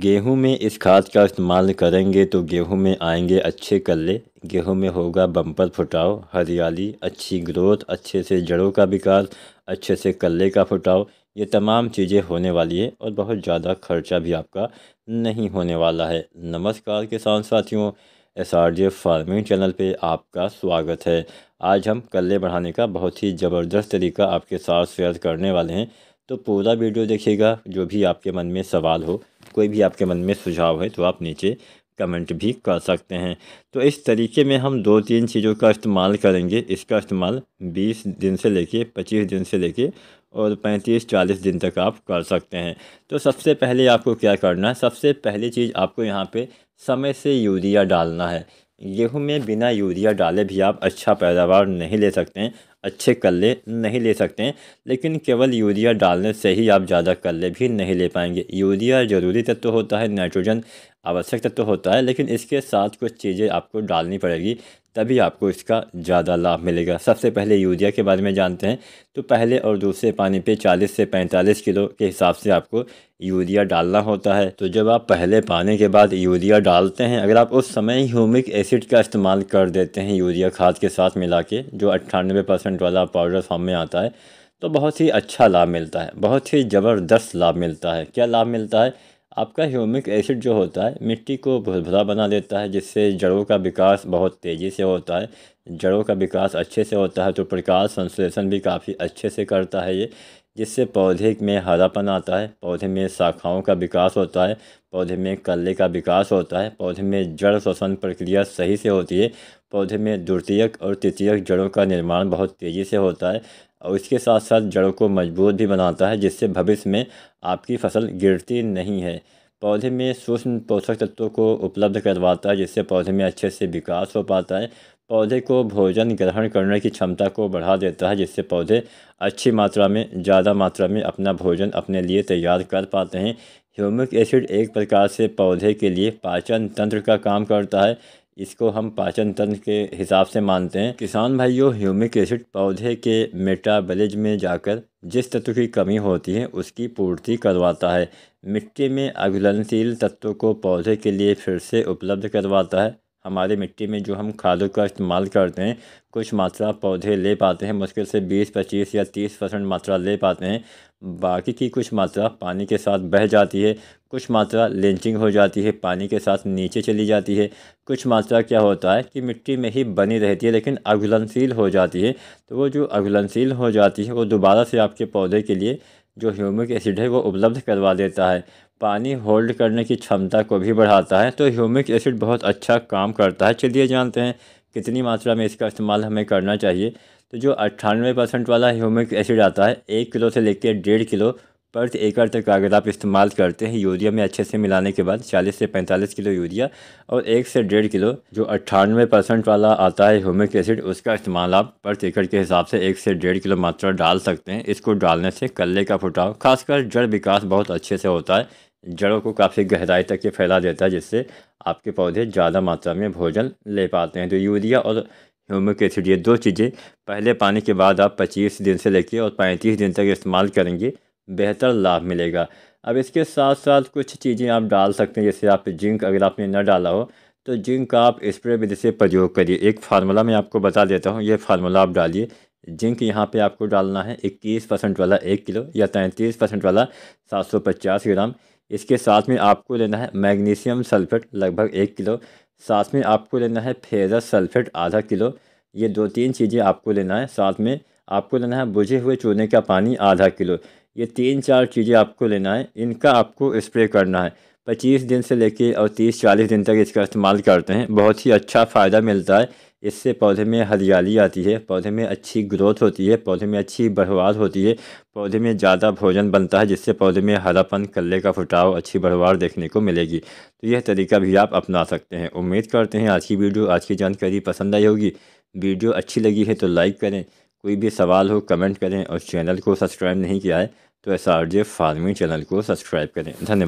गेहूं में इस खाद का इस्तेमाल करेंगे तो गेहूं में आएंगे अच्छे कल्ले गेहूं में होगा बम्पर फुटाव हरियाली अच्छी ग्रोथ अच्छे से जड़ों का विकास अच्छे से कल्ले का फुटाव ये तमाम चीज़ें होने वाली है और बहुत ज़्यादा खर्चा भी आपका नहीं होने वाला है नमस्कार किसान साथियों S R J farming channel पर आपका स्वागत है आज हम कल्ले बढ़ाने का बहुत ही ज़बरदस्त तरीका आपके साथ शेयर करने वाले हैं तो पूरा वीडियो देखिएगा जो भी आपके मन में सवाल हो कोई भी आपके मन में सुझाव है तो आप नीचे कमेंट भी कर सकते हैं तो इस तरीके में हम दो तीन चीज़ों का इस्तेमाल करेंगे इसका इस्तेमाल 20 दिन से लेके 25 दिन से लेके और 35-40 दिन तक आप कर सकते हैं तो सबसे पहले आपको क्या करना है सबसे पहली चीज़ आपको यहाँ पे समय से यूरिया डालना है गेहूँ में बिना यूरिया डाले भी आप अच्छा पैदावार नहीं ले सकते हैं अच्छे कल्ले नहीं ले सकते हैं लेकिन केवल यूरिया डालने से ही आप ज़्यादा कल्ले भी नहीं ले पाएंगे यूरिया ज़रूरी तत्व तो होता है नाइट्रोजन आवश्यक तत्व तो होता है लेकिन इसके साथ कुछ चीज़ें आपको डालनी पड़ेगी तभी आपको इसका ज़्यादा लाभ मिलेगा सबसे पहले यूरिया के बारे में जानते हैं तो पहले और दूसरे पानी पे 40 से 45 किलो के हिसाब से आपको यूरिया डालना होता है तो जब आप पहले पानी के बाद यूरिया डालते हैं अगर आप उस समय ह्यूमिक एसिड का इस्तेमाल कर देते हैं यूरिया खाद के साथ मिला के जो अट्ठानवे परसेंट वाला पाउडर में आता है तो बहुत ही अच्छा लाभ मिलता है बहुत ही ज़बरदस्त लाभ मिलता है क्या लाभ मिलता है आपका ह्यूमिक एसिड जो होता है मिट्टी को भुरभुरा बना देता है जिससे जड़ों का विकास बहुत तेज़ी से होता है जड़ों का विकास अच्छे से होता है तो प्रकाश संश्लेषण भी काफ़ी अच्छे से करता है ये जिससे पौधे में हरापन आता है पौधे में शाखाओं का विकास होता है पौधे में कल्ले का विकास होता है पौधे में जड़ श्वसन प्रक्रिया सही से होती है पौधे में द्वितीयक और तृतीयक जड़ों का निर्माण बहुत तेज़ी से होता है और इसके साथ साथ जड़ों को मजबूत भी बनाता है जिससे भविष्य में आपकी फसल गिरती नहीं है पौधे में सूक्ष्म पोषक तत्वों को उपलब्ध करवाता है जिससे पौधे में अच्छे से विकास हो पाता है पौधे को भोजन ग्रहण करने की क्षमता को बढ़ा देता है जिससे पौधे अच्छी मात्रा में ज़्यादा मात्रा में अपना भोजन अपने लिए तैयार कर पाते हैं ह्यूमिक एसिड एक प्रकार से पौधे के लिए पाचन तंत्र का काम करता है इसको हम पाचन तंत्र के हिसाब से मानते हैं किसान भाइयों ह्यूमिक एसिड पौधे के मेटाबलिज में जाकर जिस तत्व की कमी होती है उसकी पूर्ति करवाता है मिट्टी में अघुलनशील तत्व को पौधे के लिए फिर से उपलब्ध करवाता है हमारे मिट्टी में जो हम खादों का इस्तेमाल करते हैं कुछ मात्रा पौधे ले पाते हैं मुश्किल से बीस पच्चीस या तीस परसेंट मात्रा ले पाते हैं बाकी की कुछ मात्रा पानी के साथ बह जाती है कुछ मात्रा लेंचिंग हो जाती है पानी के साथ नीचे चली जाती है कुछ मात्रा क्या होता है कि मिट्टी में ही बनी रहती है लेकिन अघुलनशील हो जाती है तो वो जो अघुलनशील हो जाती है वो दोबारा से आपके पौधे के लिए जो ह्यूमिक एसिड है वो उपलब्ध करवा देता है पानी होल्ड करने की क्षमता को भी बढ़ाता है तो ह्यूमिक एसिड बहुत अच्छा काम करता है चलिए जानते हैं कितनी मात्रा में इसका इस्तेमाल हमें करना चाहिए तो जो अट्ठानवे परसेंट वाला ह्यूमिक एसिड आता है एक किलो से लेकर डेढ़ किलो प्रति एकड़ तक अगर आप इस्तेमाल करते हैं यूरिया में अच्छे से मिलाने के बाद 40 से 45 किलो यूरिया और एक से डेढ़ किलो जो अट्ठानवे परसेंट वाला आता है ह्यूमिक एसिड उसका इस्तेमाल आप प्रति एकड़ के हिसाब से एक से डेढ़ किलो मात्रा डाल सकते हैं इसको डालने से कल्ले का फुटाव खासकर जड़ विकास बहुत अच्छे से होता है जड़ों को काफ़ी गहराई तक ये फैला देता है जिससे आपके पौधे ज़्यादा मात्रा में भोजन ले पाते हैं तो यूरिया और ह्यूमिक एसिड ये दो चीज़ें पहले पानी के बाद आप पच्चीस दिन से लेके और पैंतीस दिन तक इस्तेमाल करेंगे बेहतर लाभ मिलेगा अब इसके साथ साथ कुछ चीज़ें आप डाल सकते हैं जैसे आप जिंक अगर आपने न डाला हो तो जिंक का आप स्प्रे विधि से प्रयोग करिए एक फार्मूला मैं आपको बता देता हूँ ये फार्मूला आप डालिए जिंक यहाँ पे आपको डालना है इक्कीस परसेंट वाला एक किलो या तैंतीस परसेंट वाला सात सौ पचास ग्राम इसके साथ में आपको लेना है मैग्नीशियम सल्फेट लगभग एक किलो साथ में आपको लेना है फेजा सल्फेट आधा किलो ये दो तीन चीज़ें आपको लेना है साथ में आपको लेना है बुझे हुए चूने का पानी आधा किलो ये तीन चार चीज़ें आपको लेना है इनका आपको स्प्रे करना है पच्चीस दिन से लेकर और तीस चालीस दिन तक इसका इस्तेमाल करते हैं बहुत ही अच्छा फ़ायदा मिलता है इससे पौधे में हरियाली आती है पौधे में अच्छी ग्रोथ होती है पौधे में अच्छी बढ़वार होती है पौधे में ज़्यादा भोजन बनता है जिससे पौधे में हरापन कल्ले का फुटाव अच्छी बढ़वार देखने को मिलेगी तो यह तरीका भी आप अपना सकते हैं उम्मीद करते हैं आज की वीडियो आज की जानकारी पसंद आई होगी वीडियो अच्छी लगी है तो लाइक करें कोई भी सवाल हो कमेंट करें और चैनल को सब्सक्राइब नहीं किया है तो S R J farming channel को सब्सक्राइब करें धन्यवाद